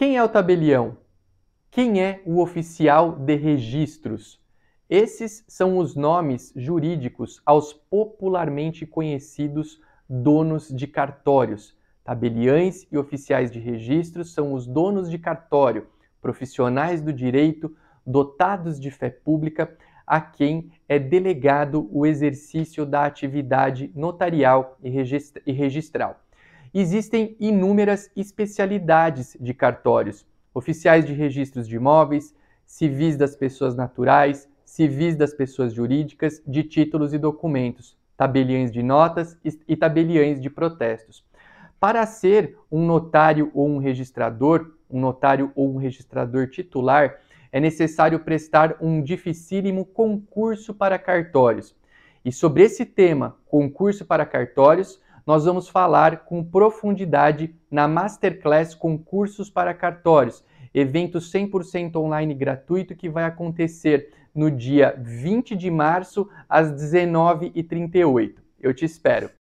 Quem é o tabelião? Quem é o oficial de registros? Esses são os nomes jurídicos aos popularmente conhecidos donos de cartórios. Tabeliães e oficiais de registros são os donos de cartório, profissionais do direito dotados de fé pública a quem é delegado o exercício da atividade notarial e registral existem inúmeras especialidades de cartórios: oficiais de registros de imóveis, civis das pessoas naturais, civis das pessoas jurídicas, de títulos e documentos, tabeliães de notas e tabeliães de protestos. Para ser um notário ou um registrador, um notário ou um registrador titular, é necessário prestar um dificílimo concurso para cartórios. E sobre esse tema, concurso para cartórios, nós vamos falar com profundidade na Masterclass Concursos para Cartórios, evento 100% online gratuito que vai acontecer no dia 20 de março às 19h38. Eu te espero.